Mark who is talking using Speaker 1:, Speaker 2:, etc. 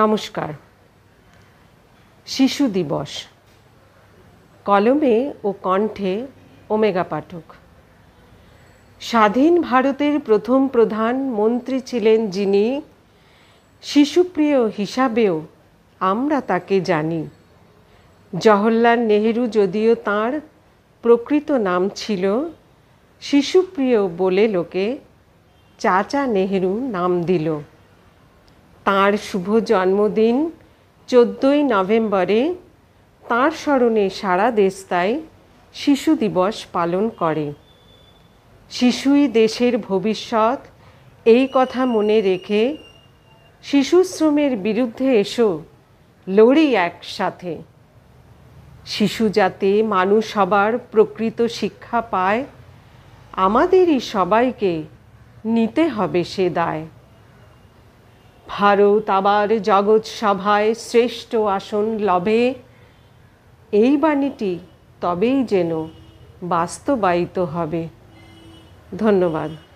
Speaker 1: নমস্কার শিশু দিবস কলমে ও কণ্ঠে ওমেগা পাঠক স্বাধীন ভারতের প্রথম প্রধান মন্ত্রী ছিলেন যিনি শিশুপ্রিয় হিসাবেও আমরা তাকে জানি জওহরলাল নেহেরু যদিও তার প্রকৃত নাম ছিল শিশুপ্রিয় বলে লোকে চাচা নেহেরু নাম দিল তার শুভ জন্মদিন চোদ্দোই নভেম্বরে তাঁর স্মরণে সারা দেশ তাই শিশু দিবস পালন করে শিশুই দেশের ভবিষ্যৎ এই কথা মনে রেখে শিশু শ্রমের বিরুদ্ধে এসো লড়ি একসাথে শিশু যাতে মানুষ সবার প্রকৃত শিক্ষা পায় আমাদেরই সবাইকে নিতে হবে সে দায় ভারত আবার জগৎ সভায় শ্রেষ্ঠ আসন লভে এই বাণীটি তবেই যেন বাস্তবায়িত হবে ধন্যবাদ